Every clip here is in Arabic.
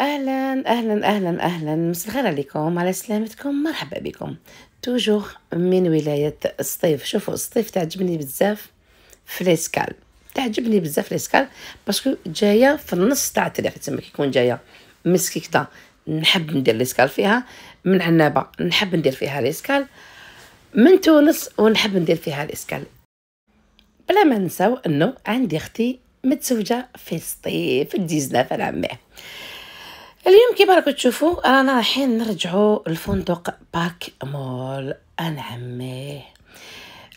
اهلا اهلا اهلا اهلا مساء الخير عليكم على سلامتكم مرحبا بكم توجور من ولايه الصيف شوفوا الصيف تعجبني بزاف فليسكال تعجبني بزاف ليسكال باسكو جايه في النص تاع التاريخ تما كيكون جايه من نحب ندير ليسكال فيها من عنابه نحب ندير فيها ليسكال من تونس ونحب ندير فيها ليسكال بلا ما نساو انه عندي اختي متزوجه في الصيف في الديزناف اليوم كيما راكم تشوفوا رانا رايحين نرجعوا لفندق باك مول انعميه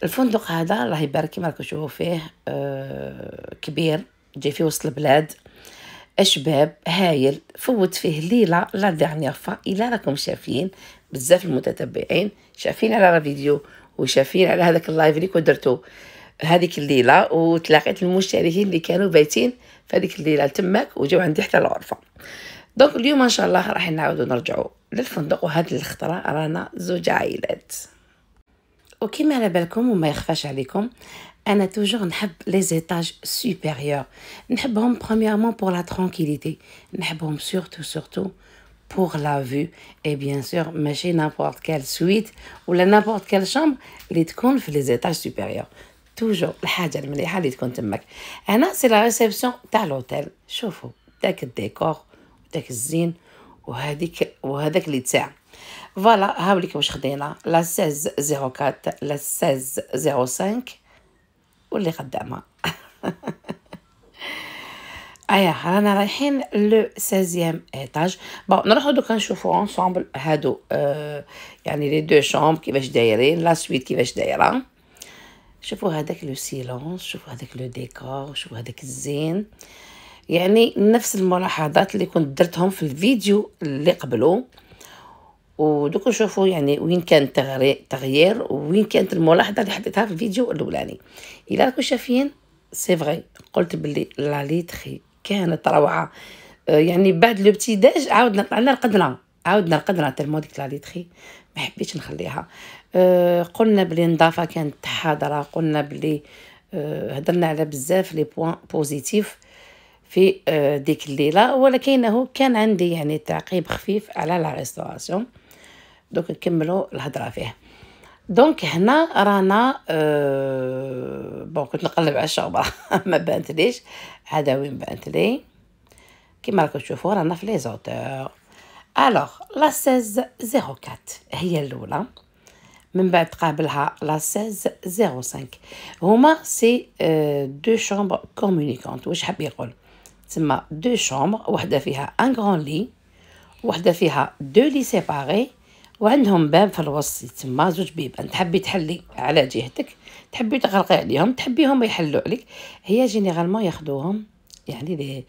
الفندق هذا الله يبارك كيما راكم تشوفوا فيه آه، كبير جاي في وسط البلاد اشباب هايل فوت فيه ليله لا ديرنيير فا الا راكم شايفين بزاف المتتبعين شايفين على الفيديو وشايفين على هذاك اللايف اللي كنت درتو هذيك الليله وتلاقيت المشتركين اللي كانوا بايتين في هذيك الليله تماك وجاو عندي حتى الغرفه دونك اليوم ان شاء الله راح نعاودو نرجعو للفندق وهاد الخطره رانا زوج عائلات وكما على بالكم وما يخفاش عليكم انا توجور نحب لي زيتاج سوبيريور نحبهم بريميرمون بور لا ترانكيليتي نحبهم سورتو سورتو بور لا فيو اي بيان سور ماشي n'importe كال سويت ولا n'importe كال شامب اللي تكون في لي زيتاج سوبيريور توجور الحاجه المليحه اللي تكون تماك هنا سي لا ريسبسيون تاع لوتيل شوفوا داك الديكور داك الزين وهذيك وهذاك اللي تاع فوالا هاوليك واش خدينا لا 16 04 لا 16 05 واللي قدامها ايا رانا رايحين لو 16 ايطاج بون نروحو دوكا نشوفو انصومبل هادو آه يعني لي دو شومب كيفاش دايرين لا سويت كيفاش دايره شوفو هذاك لو سيلونس شوفو هذاك لو ديكور شوفو هذاك الزين آه يعني نفس الملاحظات اللي كنت درتهم في الفيديو اللي قبله ودوك نشوفوا يعني وين كان التغيير وين كانت الملاحظه اللي حطيتها في الفيديو الاولاني الى راكم شايفين سي فغي قلت بلي لا ليتري كانت روعه آه، يعني بعد لو بتي عاودنا طلعنا رقدنا عاودنا رقدنا تالمون ديك لا ليتري ما حبيتش نخليها آه، قلنا بلي النظافه كانت حاضره قلنا بلي آه، هضرنا على بزاف لي بوان بوزيتيف في آه، ديك الليله ولكنه كان عندي يعني تعقيب خفيف على لا ريستوراسيون دونك نكملوا الهضره فيه دونك هنا رانا أه بون كنت نقلب على الشوربه ما ليش هذا وين بانت لي كما راكم تشوفوا رانا في لي زوتور الوغ لا 16 04 هي الاولى من بعد تقابلها لا 16 هما سي دو شومبر كومونيكونت واش حاب يقول تسمى دو شومبر وحده فيها ان غون لي وحده فيها دو لي سيباري وعندهم باب في الوسط تما زوج بيبان تحبي تحلي على جهتك تحبي تغرقي عليهم تحبيهم يحلوا عليك هي جينيرالمون ياخذوهم يعني لي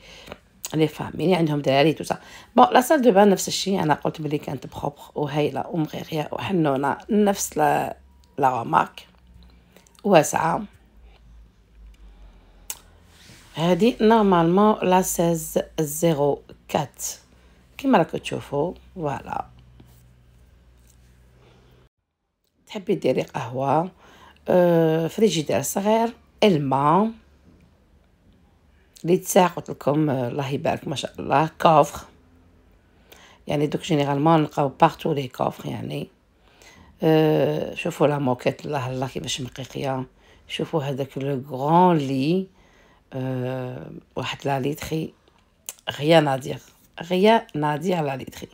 فام يعني عندهم دراري توسا بون لا سال دو بان نفس الشيء انا قلت بلي كانت بروبر وهايله ومغيغيه وحنونه نفس لا لا مارك واسعه هادي نورمالمون لا 16 04 كيما راكو تشوفوا فوالا تحبي ديري قهوه أه، فريجيدير صغير الماء لي تساع قلت لكم الله يبارك ما شاء الله كوفر يعني دوك جينيرالمون نلقاو بارتو لي كوفر يعني أه شوفوا لا موكيت الله الله كيفاش مقيقيه شوفوا هذاك لو غران لي أه واحد لا ليتري غيا نادير غيا نادير لا ليتري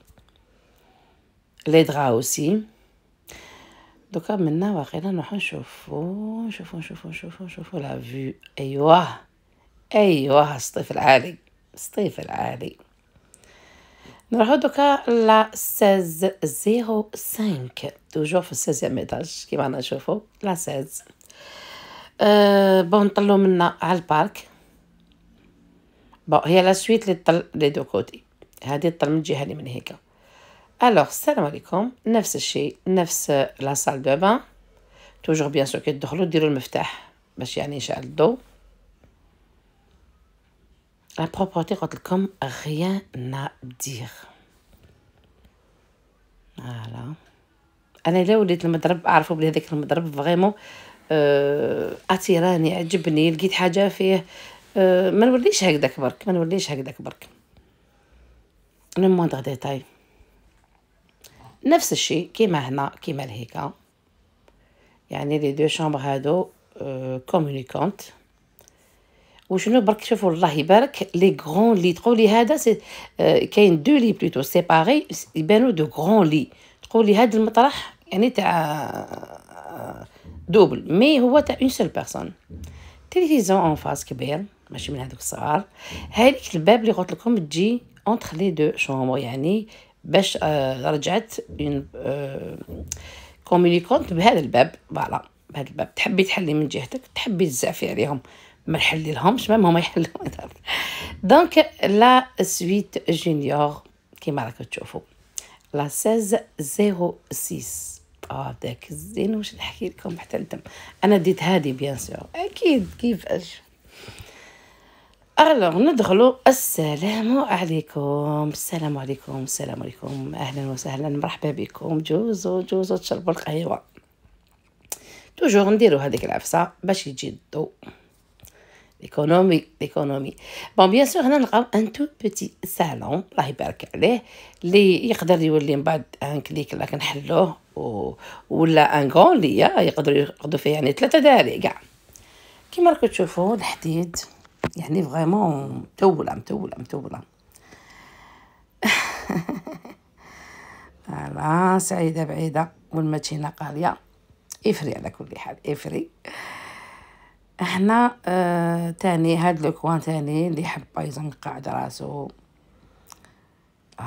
لي درا اوسي دوكا منا واقيلا نروحو نشوفو نشوفو نشوفو نشوفو نشوفو لا فيو ايوه أيوه الصيف العالي الصيف العالي نروحو لا ساز زيرو سانك توجور في السازيام ميتاج كيما نشوفو لا ساز أه بون طلو منا على البارك بون هي لا سويت لي طل لي دو كوتي هادي طل من الجهه لي من هيكا الوغ السلام عليكم نفس الشيء نفس لا سال دو بان توجور بيان سو كي تدخلو ديرو المفتاح باش يعني يشعل الضو لا بروبرتي قلت لكم غيان ا دير فوالا انا الا وليت المضرب اعرفوا بلي هذاك المضرب فريمون أه اتيراني عجبني لقيت حاجه فيه أه ما نوليش هكذاك برك ما نوليش هكذاك برك لو موندغ ديتاي نفس الشيء كيما هنا كيما لهيكا يعني لي دو شامبر هادو أه كومونيكونت وشنو برك شوفوا الله يبارك لي غون لي تقولي هذا سي آه، كاين دو لي بلوتو سيباري يبانو دو غون لي تقولي هذا المطرح يعني تاع آه، آه، دوبل مي هو تاع اون سول بيرسون تيليفزيون اون فاس كبير ماشي من هذوك الصغار هذيك الباب اللي قلت لكم تجي اونتر لي دو شومبر يعني باش آه رجعت اون آه كومونيكونت بهذا الباب فوالا بهذا الباب تحبي تحلي من جهتك تحبي تزعفي عليهم ما نحل لهمش ميم هما يحلوا دونك لا سويت جونيور كيما راكم تشوفوا لا 16 06 اه داك الزين واش نحكي لكم حتى الدم انا ديت هادي بيان سور اكيد كيفاش الوغ ندخلو السلام عليكم السلام عليكم السلام عليكم اهلا وسهلا مرحبا بكم جوزو جوزو تشربوا القهوه توجور نديرو هذيك العفسه باش يجي الضو ليكونومي ليكونومي بون بيان سور هنا نلقاو ان تو بيتي سالون الله يبارك عليه لي يقدر يولي من بعد ان كليك لا كنحلوه و... ولا ان غون لي يقدروا ياخذوا فيه يعني ثلاثه دراري كاع كيما راكم تشوفوا الحديد يعني فريمون متوله متوله متوله فوالا سعيده بعيده والمتينه قاليه افري على كل حال افري هنا آه تاني هاد لوكوان تاني اللي يحب بايزون قاعد راسو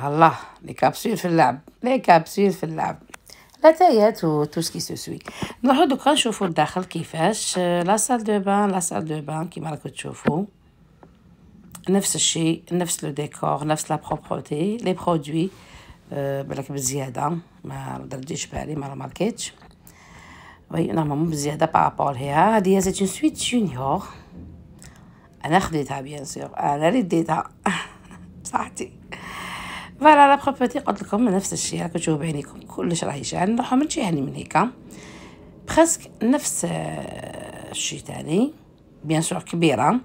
الله لي كابسول في اللعب لي كابسول في اللعب لاتايات و تو سكي سو سوي نروحو دوكا نشوفو الداخل كيفاش آه، لا سال دو بان لا سال دو بان كيما راكو تشوفو نفس الشيء نفس لو ديكور نفس لا بروبرتي لي برودوي أه بالك بزياده ما درتيش بالي ما ماركيتش وي نورمالمون بزياده بارابول ليها هادي هي سيت اون سويت جونيور انا خديتها بيان سور انا ديتها بصحتي فوالا لا بروبرتي قلت لكم نفس الشيء راك تشوفوا بعينيكم كلش راهي شاعل نروحو من جهه من هيكا برسك نفس الشيء تاني بيان سور كبيره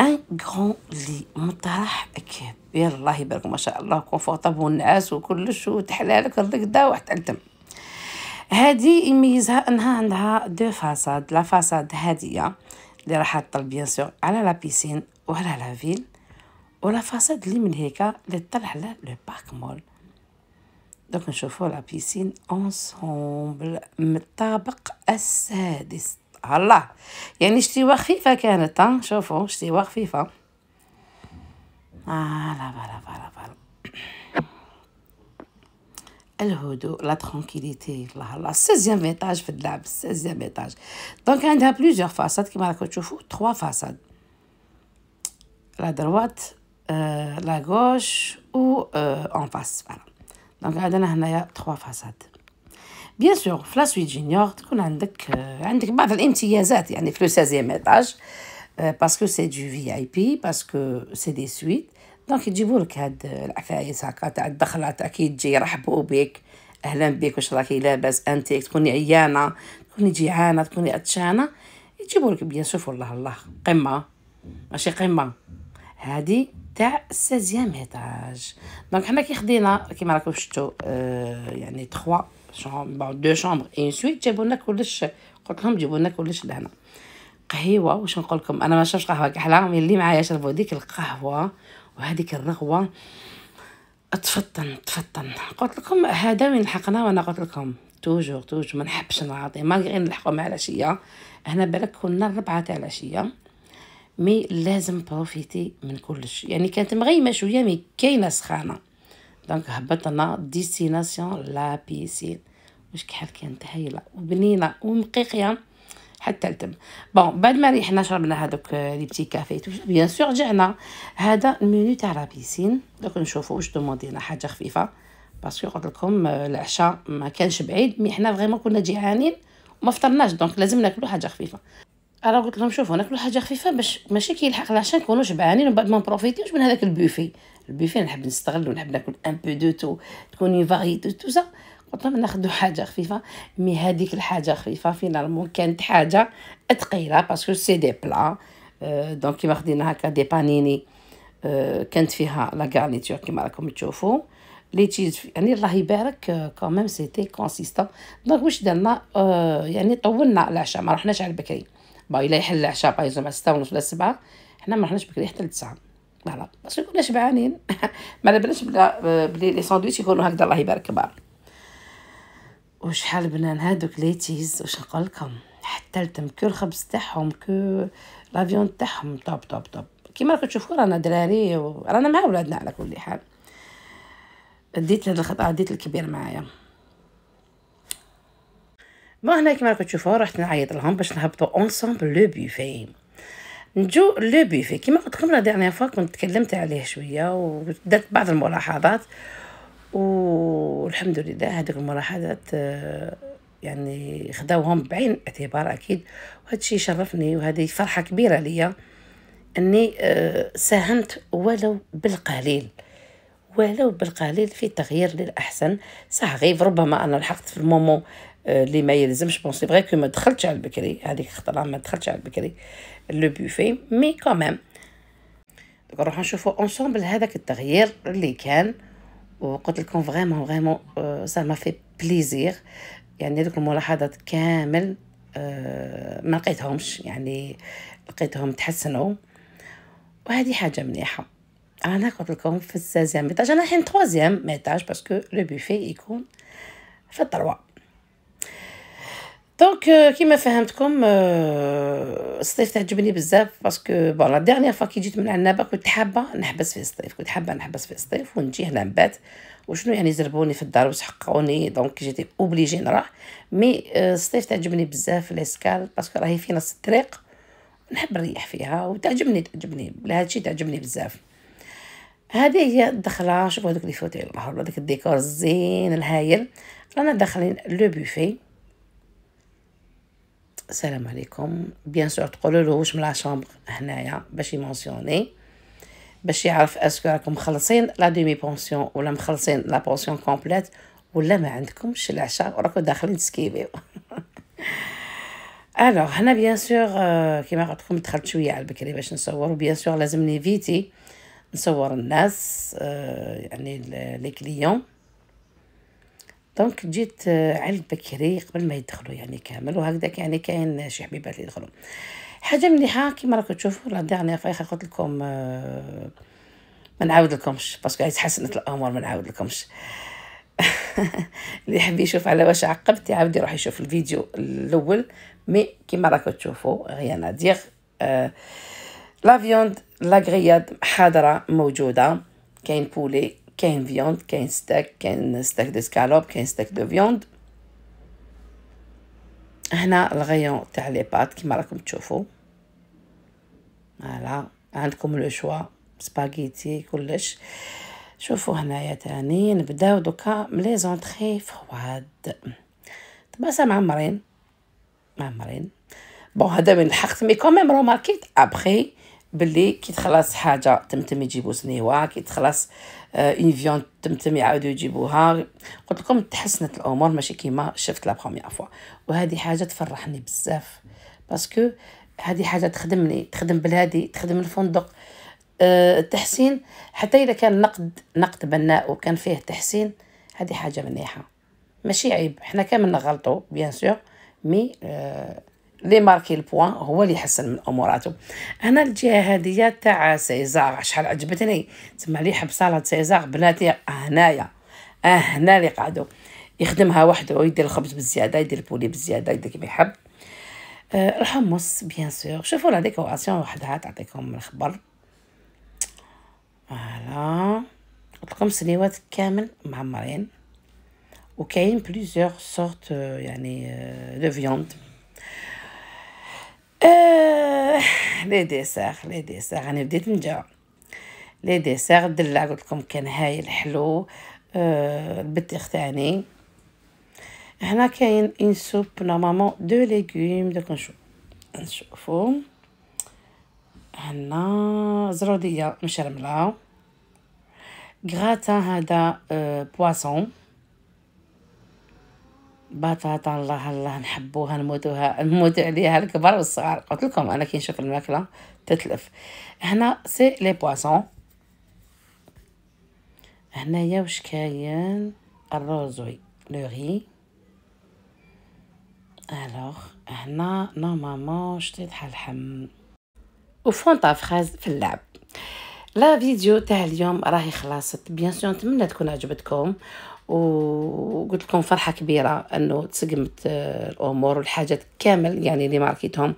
ان غران لي مطرح كبير الله يبارك ما شاء الله كونفورطابل والنعاس وكلش وتحلالك الركده وحتى التم هادي يميزها انها عندها دو فاساد لا فاساد هاديه اللي راح تطل بيان سور على لا بيسين وعلى لا فيل ولا فاساد اللي من هيك اللي تطل على لو بارك مول دونك نشوفوا لا بيسين اونسومبل من الطابق السادس الله يعني شتيوا خفيفه كانت شوفوا شتيوا خفيفه آه لا فوالا فوالا فوالا La tranquillité, le 16e étage. Donc, il y a plusieurs façades qui sont trois façades la droite, euh, la gauche ou euh, en face. Voilà. Donc, il y a trois façades. Bien sûr, la suite junior, il y a un euh, bah, petit gazette le 16e étage, parce que c'est du VIP, parce que c'est des suites. دونك يجيبوا لك هاد العفايس هكا تاع الدخلات اكيد تجي يرحبوا بك اهلا بك واش راكي لاباس انت تكوني عيانه تكوني جيعانه تكوني عطشانه يجيبوا لك بيان سوف الله الله قمه ماشي قمه هادي تاع السازيام ايطاج دونك حنا كي خدينا كيما راكم شفتوا آه يعني 3 شومبر دو شومبر اون سويت جابوا لنا كلش قلت لهم جيبوا لنا كلش لهنا قهيوه واش نقول لكم انا ما شربتش قهوه كحله اللي معايا شربوا ديك القهوه وهذيك الرغوه تفطن تفطن قلت لكم هذا وين لحقنا وانا قلت لكم توجور توجور ما نحبش نعاطي غير نلحقوا مع العشيه هنا بالك كنا الربعه تاع العشيه مي لازم بروفيتي من كلش يعني كانت مغيمه شويه مي كاينه سخانه دونك هبطنا ديستيناسيون لا بيسين واش كحال كانت هايله وبنينه ومقيقيه حتى لتم بون بعد ما ريحنا شربنا هذوك آه، لي بتي كافي بيان سور رجعنا هذا المنيو تاع لابيسين دوك نشوفوا واش دومودينا حاجه خفيفه باسكو قلت لكم آه، العشاء ما كانش بعيد مي حنا فريمون كنا جيعانين وما فطرناش دونك لازم ناكلوا حاجه خفيفه انا قلت لهم شوفوا ناكلوا حاجه خفيفه باش ماشي كي يلحق العشاء نكونوا شبعانين ومن بعد ما نبروفيتيوش من هذاك البوفي البوفي نحب نستغل ونحب ناكل ان بو دو تو تكون اون فاريتي تو سا قلت لهم ناخذ حاجه خفيفه مي هذيك الحاجه خفيفه فينالمون كانت حاجه ثقيله باسكو سي دي بلا أه دونك كيما خدينا هكا دي بانيني أه كانت فيها لا غارنيتور كيما راكم تشوفوا لي تشيز يعني الله يبارك كوميم سيتي كونسيستون دونك واش درنا أه يعني طولنا العشاء ما رحناش على بكري با الا يحل العشاء بايزو مع 6 ونص ولا 7 حنا ما رحناش بكري حتى ل 9 فوالا باسكو كنا شبعانين ما بلاش بلا آه، بلي لي ساندويتش يكونوا هكذا الله يبارك كبار وشحال بنان هادوك ليتيز واش نقولكم حتى كو الخبز تاعهم كو لافيون تاعهم طوب طوب طوب كيما راكم تشوفوا رانا دراري ورانا مع ولادنا على كل حال ديت لهاد الخطأ ديت الكبير معايا ما هنا كيما راكم تشوفوا رحت نعيط لهم باش نهبطوا اونصومبل لو بوفيه نجو لو بوفيه كيما قلت لكم لا ديرنيير فوا كنت تكلمت عليه شويه ودرت بعض الملاحظات والحمد لله هذوك الملاحظات آه، يعني خداوهم بعين الاعتبار اكيد وهذا الشيء شرفني وهذه فرحه كبيره ليا اني آه، ساهمت ولو بالقليل ولو بالقليل في التغيير للاحسن صح غير ربما انا لحقت في المومو آه، اللي ما يلزمش بون سي فري ما دخلتش على البكري هذيك خطره ما دخلتش على البكري لو بوفي مي كومام نروحو نشوفو اونسومبل هذاك التغيير اللي كان وقلت لكم فريمون فريمون سا ما في بليزير يعني هذوك الملاحظات كامل آه، ما لقيتهمش يعني لقيتهم تحسنوا وهذه حاجه مليحه انا قلت لكم في السازيام ميتاج انا الحين تروازيام ميتاج باسكو لو بوفي يكون في الطروه دونك euh, كيما فهمتكم euh، الصيف تعجبني بزاف باسكو بون لا ديرنيير فوا كي جيت من عنابه كنت حابه نحبس في الصيف كنت حابه نحبس في الصيف ونجي هنا نبات وشنو يعني زربوني في الدار وسحقوني دونك جيتي اوبليجي نروح مي euh، الصيف تعجبني بزاف الاسكال باسكو راهي في نص الطريق نحب نريح فيها وتعجبني تعجبني لهادشي تعجبني بزاف هذه هي الدخله شوفوا هذوك لي فوتيل هذاك الديكور الزين الهايل رانا داخلين لو بوفيه السلام عليكم بيان سور تقولوا له واش من لا شامبر هنايا باش يمونسيوني باش يعرف اسكو راكم مخلصين لا دومي بونسيون ولا مخلصين لا بونسيون كومبليت ولا ما عندكمش العشاء وراكم داخلين تسكيبيو الوغ هنا بيان آه، سور كيما قلت لكم دخلت شويه على بكري باش نصور وبيان سور لازم نيفيتي نصور الناس آه، يعني لي كليون دونك جيت على بكري قبل ما يدخلوا يعني كامل وهكذاك يعني كاين شي حبيبات اللي يدخلوا حاجه مليحه كيما راكم تشوفوا لا ديرني فايخ قلت لكم آه، ما نعاود لكمش باسكو تحسنت الامور ما نعاود لكمش اللي يحب يشوف على واش عقبت يعاود يروح يشوف الفيديو الاول مي كيما راكم تشوفوا غيانا ادير آه لا فيوند لا غرياد حاضره موجوده كاين بولي كاين فيوند كاين ستاك كاين ستاك دو سكالوب كاين ستاك دو فيوند هنا الغيون تاع لي بات كيما راكم تشوفوا فوالا عندكم لو شوا سباغيتي كلش شوفوا هنايا تاني نبداو دوكا لي زونطري فرواد تباسا معمرين معمرين بون هذا من الحق مي كوميم روماركيت ابخي باللي كي تخلص حاجه تمتم يجيبو سنيوه كي تخلص اون فيون تمتم يعاودو يجيبوها قلت لكم تحسنت الامور ماشي كيما شفت لا بروميير فوا وهذه حاجه تفرحني بزاف باسكو هذه حاجه تخدمني تخدم بلادي تخدم الفندق آه، التحسين حتى اذا كان نقد نقد بناء وكان فيه تحسين هذه حاجه مليحه ماشي عيب حنا كاملنا غلطوا بيان سور مي أه لي ماركي البوان هو اللي يحسن من اموراته هنا الجهه هذه تاع سيزار شحال عجبتني تما لي يحب صاله سيزار بناتي هنايا هنا اللي قعدوا يخدمها وحده يدير الخبز بزياده يدير البولي بزياده يدير كيما يحب أه، الحمص بيان سور شوفوا لا ديكوراسيون وحدها تعطيكم الخبر فوالا لكم سنيوات كامل معمرين وكاين بليزيوغ سورت يعني دو أه، فيوند آه لي ديسير لي ديسير انا بديت نجا لي ديسير الدلع قلت لكم كان هايل حلو آه البطيخ هنا كاين ان سوب نورمالمون دو ليغوم دوك نشوف نشوفو هنا زروديه مشرمله غراتان هذا آه بواسون بطاطا الله الله نحبوها نموتوها نموت عليها الكبار والصغار قلت لكم انا كي نشوف الماكله تتلف هنا سي لي بواسون هنايا واش كاين الروزوي لو ري الوغ هنا نورمالمون شطيط حال الحم وفونطا فريز في اللعب لا فيديو تاع اليوم راهي خلاصت بيان سور نتمنى تكون عجبتكم وقلت لكم فرحه كبيره انه تسقمت آه، الامور والحاجات كامل يعني اللي ماركيتهم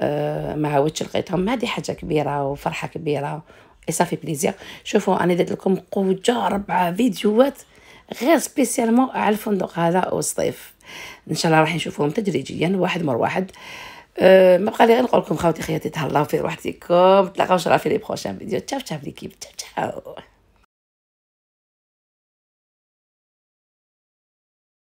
آه، لقيتهم ما عاودتش لقيتهم هذه حاجه كبيره وفرحه كبيره اي صافي بليزير شوفوا انا درت لكم قوجه ربعه فيديوهات غير سبيسيالمون على الفندق هذا والصيف ان شاء الله راح نشوفهم تدريجيا واحد مر واحد آه، ما بقى لي غير نقول لكم خاوتي خياتي تهلاو في روحتكم تلاقاو ان شاء الله في لي بروشان فيديو تشاو تشاو ليكيب تشاو تشاو